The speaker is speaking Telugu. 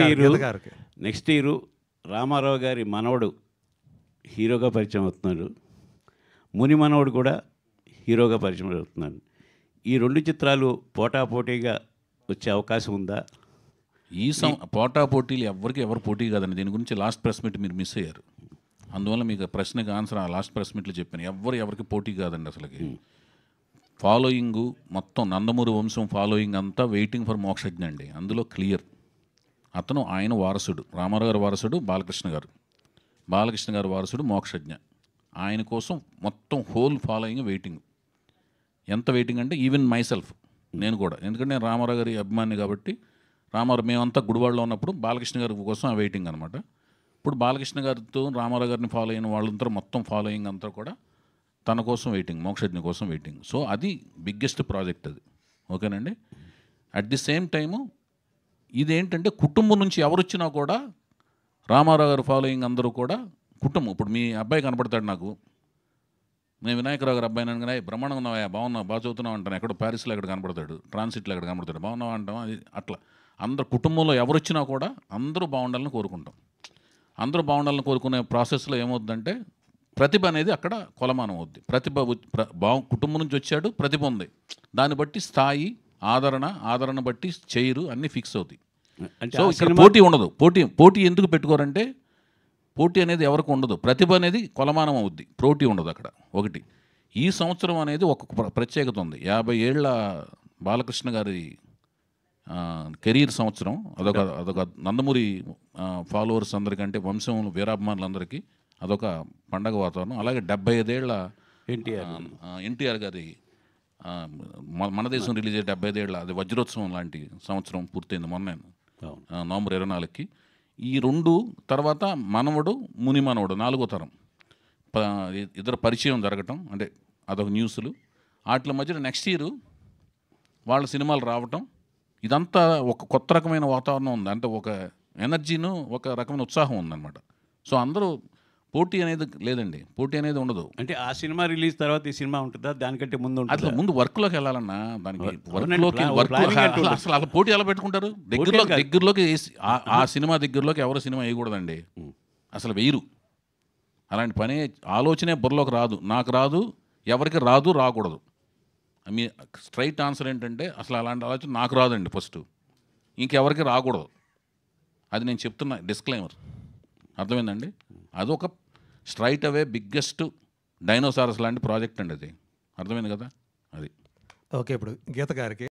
next year next year Ramarao గారి మనవడు హీరోగా పరిచయం అవుతున్నాడు ముని మనవడు కూడా హీరోగా పరిచయం అవుతున్నాడు ఈ రెండు చిత్రాలు పోటాపోటీగా వచ్చే అవకాశం ఉందా ఈ సం పోటాపోటీలు ఎవరికి ఎవరు పోటీ కాదండి దీని గురించి లాస్ట్ ప్రెస్ మీట్ మీరు మిస్ అయ్యారు అందువల్ల మీకు ప్రశ్నకు ఆన్సర్ ఆ లాస్ట్ ప్రెస్ మీట్లో చెప్పాను ఎవరు ఎవరికి పోటీ కాదండి అసలుకి ఫాలోయింగ్ మొత్తం నందమూరి వంశం ఫాలోయింగ్ అంతా వెయిటింగ్ ఫర్ మోక్షజ్ఞ అండి అందులో క్లియర్ అతను ఆయన వారసుడు రామారావు గారు వారసుడు బాలకృష్ణ గారు బాలకృష్ణ గారు వారసుడు మోక్షజ్ఞ ఆయన కోసం మొత్తం హోల్ ఫాలోయింగ్ వెయిటింగ్ ఎంత వెయిటింగ్ అంటే ఈవెన్ మైసెల్ఫ్ నేను కూడా ఎందుకంటే నేను రామారావు గారి అభిమాని కాబట్టి రామారావు మేమంతా గుడివాడలో ఉన్నప్పుడు బాలకృష్ణ గారి కోసం ఆ వెయిటింగ్ అనమాట ఇప్పుడు బాలకృష్ణ గారితో రామారావు గారిని ఫాలో అయిన వాళ్ళంతా మొత్తం ఫాలోయింగ్ అంతా కూడా తన కోసం వెయిటింగ్ మోక్షజ్ఞ కోసం వెయిటింగ్ సో అది బిగ్గెస్ట్ ప్రాజెక్ట్ అది ఓకేనండి అట్ ది సేమ్ టైము ఇదేంటంటే కుటుంబం నుంచి ఎవరు వచ్చినా కూడా రామారావు గారు ఫాలోయింగ్ అందరూ కూడా కుటుంబం ఇప్పుడు మీ అబ్బాయి కనపడతాడు నాకు నేను వినాయకరావు గారు అబ్బాయి అనగానే బ్రహ్మాండం ఉన్నావా బాగున్నావు బాగా చదువుతున్నావు అంటాను ఎక్కడ ప్యారిస్లో ఎక్కడ కనపడతాడు ట్రాన్సిట్లో ఎక్కడ కనపడతాడు బాగున్నావా అంటాం అది అట్లా అందరు కుటుంబంలో ఎవరు వచ్చినా కూడా అందరూ బాగుండాలని కోరుకుంటాం అందరూ బాగుండాలని కోరుకునే ప్రాసెస్లో ఏమవుద్దంటే ప్రతిభ అనేది అక్కడ కొలమానం అవుద్ది ప్రతిభ బా కుటుంబం నుంచి వచ్చాడు ప్రతిభ ఉంది దాన్ని బట్టి స్థాయి ఆదరణ ఆదరణ బట్టి చేయరు అన్నీ ఫిక్స్ అవుతాయి సో ఇక్కడ పోటీ ఉండదు పోటీ పోటీ ఎందుకు పెట్టుకోరంటే పోటీ అనేది ఎవరికి ఉండదు ప్రతిభ అనేది కొలమానం అవుద్ది పోటీ ఉండదు అక్కడ ఒకటి ఈ సంవత్సరం అనేది ఒక ప్రత్యేకత ఉంది యాభై ఏళ్ళ బాలకృష్ణ గారి కెరీర్ సంవత్సరం అదొక అదొక నందమూరి ఫాలోవర్స్ అందరికంటే వంశం వీరాభిమానులందరికీ అదొక పండగ వాతావరణం అలాగే డెబ్బై ఐదేళ్ల ఎన్టీఆర్ ఎన్టీఆర్ గారి మన దేశం రిలీజ్ అయ్యే డెబ్బై ఐదేళ్ళ అది వజ్రోత్సవం లాంటి సంవత్సరం పూర్తయింది మొన్న నవంబర్ ఇరవై నాలుగుకి ఈ రెండు తర్వాత మనవడు ముని మనవడు నాలుగో తరం ఇద్దరు పరిచయం జరగటం అంటే అదొక న్యూస్లు వాటి మధ్యలో నెక్స్ట్ ఇయర్ వాళ్ళ సినిమాలు రావటం ఇదంతా ఒక కొత్త రకమైన వాతావరణం ఉంది అంటే ఒక ఎనర్జీను ఒక రకమైన ఉత్సాహం ఉందన్నమాట సో అందరూ పోటీ అనేది లేదండి పోటీ అనేది ఉండదు అంటే ఆ సినిమా రిలీజ్ తర్వాత ఈ సినిమా ఉంటుందా దానికంటే ముందు అట్లా ముందు వర్క్ లోకి వెళ్ళాలన్నా దానికి వర్క్ అసలు పోటీ ఎలా పెట్టుకుంటారు దగ్గరలో దగ్గరలోకి ఆ సినిమా దగ్గరలోకి ఎవరు సినిమా వేయకూడదండి అసలు వేయరు అలాంటి పని ఆలోచనే బుర్రలోకి రాదు నాకు రాదు ఎవరికి రాదు రాకూడదు మీ స్ట్రైట్ ఆన్సర్ ఏంటంటే అసలు అలాంటి ఆలోచన నాకు రాదండి ఫస్ట్ ఇంకెవరికి రాకూడదు అది నేను చెప్తున్నా డిస్క్లైమర్ అర్థమైందండి అది ఒక స్ట్రైట్ అవే బిగ్గెస్ట్ డైనోసారస్ లాంటి ప్రాజెక్ట్ అండి అది అర్థమైంది కదా అది ఓకే ఇప్పుడు గీత గారికి